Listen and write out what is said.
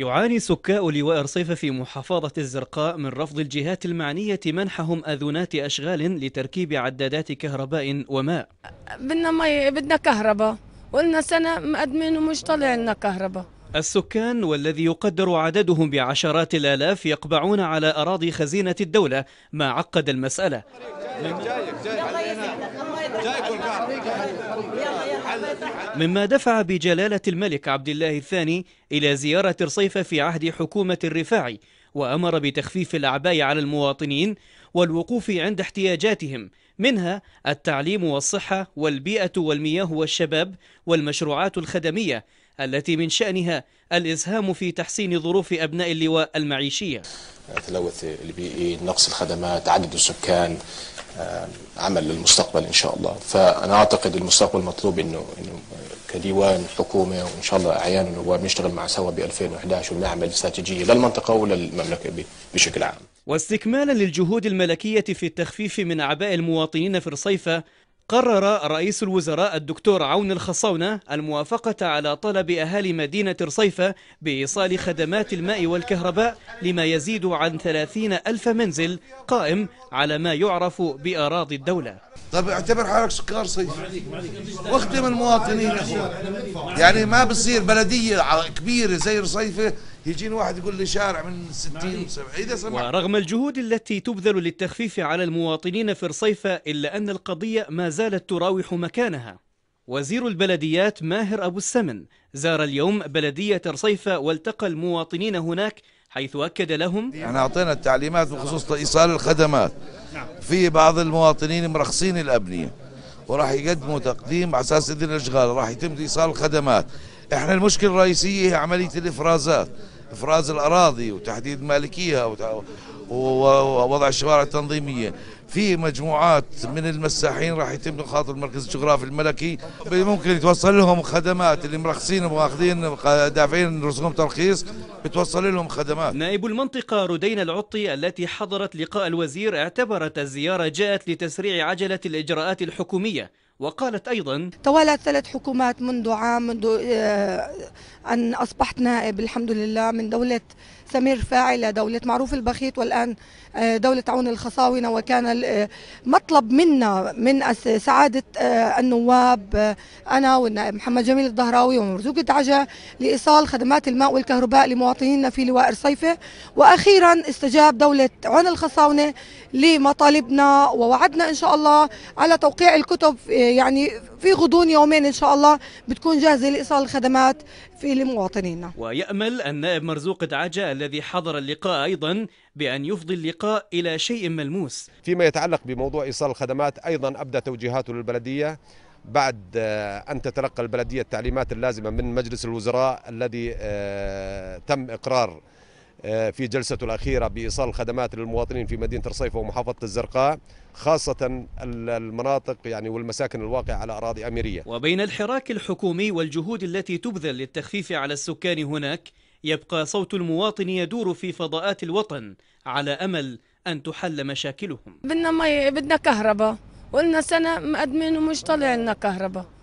يعاني سكاء لواء رصيف في محافظة الزرقاء من رفض الجهات المعنية منحهم أذونات أشغال لتركيب عدادات كهرباء وماء بدنا مي بدنا كهرباء قلنا سنة مقدمين ومش طالع لنا كهرباء السكان والذي يقدر عددهم بعشرات الآلاف يقبعون على أراضي خزينة الدولة ما عقد المسألة جايك جايك جايك مما دفع بجلالة الملك عبد الله الثاني إلى زيارة رصيفة في عهد حكومة الرفاعي وأمر بتخفيف الأعباء على المواطنين والوقوف عند احتياجاتهم منها التعليم والصحة والبيئة والمياه والشباب والمشروعات الخدمية التي من شأنها الإسهام في تحسين ظروف أبناء اللواء المعيشية تلوث البيئي نقص الخدمات عدد السكان آه، عمل للمستقبل ان شاء الله فانا اعتقد المستقبل مطلوب انه انه كديوان حكومه وان شاء الله اعيان النواب نشتغل مع سوا ب 2011 ونعمل استراتيجيه للمنطقه وللمملكه بشكل عام واستكمالا للجهود الملكيه في التخفيف من اعباء المواطنين في الرصيفه قرر رئيس الوزراء الدكتور عون الخصاونة الموافقة على طلب أهالي مدينة رصيفة بإيصال خدمات الماء والكهرباء لما يزيد عن ثلاثين ألف منزل قائم على ما يعرف بأراضي الدولة طب اعتبر حالك سكار صيف واخدم المواطنين يا اخوان يعني ما بصير بلديه كبيره زي رصيفه يجيني واحد يقول لي شارع من 60 و70 اذا سمحت ورغم الجهود التي تبذل للتخفيف على المواطنين في رصيفه الا ان القضيه ما زالت تراوح مكانها وزير البلديات ماهر ابو السمن زار اليوم بلديه رصيفه والتقى المواطنين هناك حيث أكد لهم احنا يعني أعطينا التعليمات بخصوص إيصال الخدمات نعم. في بعض المواطنين مرخصين الأبنية وراح يقدموا تقديم على أساس إذن الإشغال راح يتم إيصال الخدمات احنا المشكلة الرئيسية هي عملية الإفرازات افراز الاراضي وتحديد مالكيها ووضع الشوارع التنظيميه في مجموعات من المساحين راح يتم خاطر المركز الجغرافي الملكي ممكن يتوصل لهم خدمات اللي مرخصين واخذين دافعين رسوم ترخيص بتوصل لهم خدمات نائب المنطقة ردين العطي التي حضرت لقاء الوزير اعتبرت الزيارة جاءت لتسريع عجلة الإجراءات الحكومية وقالت أيضا توالت ثلاث حكومات منذ عام منذ آه، أن أصبحت نائب الحمد لله من دولة سمير فاعلة دولة معروف البخيت والآن آه، دولة عون الخصاونة وكان آه، مطلب منا من سعادة آه، النواب أنا والنائب محمد جميل الظهراوي ومرزوق الدعجة لإيصال خدمات الماء والكهرباء لمواطنينا في لواء الصيفة وأخيرا استجاب دولة عون الخصاونة لمطالبنا ووعدنا إن شاء الله على توقيع الكتب يعني في غضون يومين إن شاء الله بتكون جاهزة لإيصال الخدمات في لمواطنينا ويأمل النائب مرزوق دعاجة الذي حضر اللقاء أيضا بأن يفضي اللقاء إلى شيء ملموس فيما يتعلق بموضوع إيصال الخدمات أيضا أبدى توجيهاته للبلدية بعد آه، أن تتلقى البلدية التعليمات اللازمة من مجلس الوزراء الذي آه، تم إقرار آه، في جلسته الأخيرة بإيصال الخدمات للمواطنين في مدينة رصيفة ومحافظة الزرقاء خاصة المناطق يعني والمساكن الواقعة على أراضي أميرية وبين الحراك الحكومي والجهود التي تبذل للتخفيف على السكان هناك يبقى صوت المواطن يدور في فضاءات الوطن على أمل أن تحل مشاكلهم بدنا مي بدنا كهرباء قلنا سنة مقدمين ومش طالع لنا كهرباء